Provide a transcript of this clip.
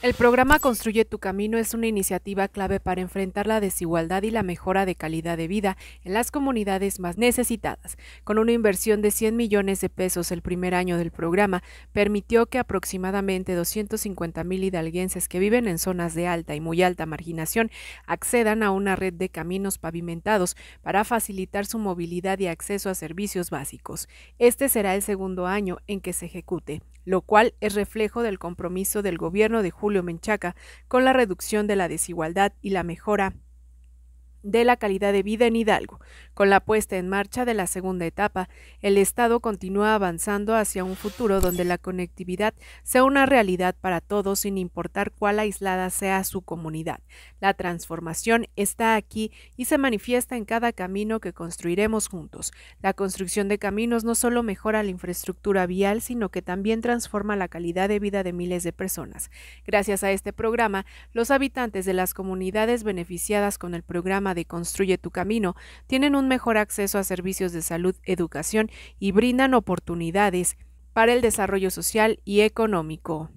El programa Construye tu Camino es una iniciativa clave para enfrentar la desigualdad y la mejora de calidad de vida en las comunidades más necesitadas. Con una inversión de 100 millones de pesos el primer año del programa, permitió que aproximadamente 250 mil hidalguenses que viven en zonas de alta y muy alta marginación accedan a una red de caminos pavimentados para facilitar su movilidad y acceso a servicios básicos. Este será el segundo año en que se ejecute, lo cual es reflejo del compromiso del gobierno de Julio Julio Menchaca, con la reducción de la desigualdad y la mejora de la calidad de vida en Hidalgo. Con la puesta en marcha de la segunda etapa, el Estado continúa avanzando hacia un futuro donde la conectividad sea una realidad para todos sin importar cuál aislada sea su comunidad. La transformación está aquí y se manifiesta en cada camino que construiremos juntos. La construcción de caminos no solo mejora la infraestructura vial, sino que también transforma la calidad de vida de miles de personas. Gracias a este programa, los habitantes de las comunidades beneficiadas con el programa Construye tu Camino tienen un mejor acceso a servicios de salud, educación y brindan oportunidades para el desarrollo social y económico.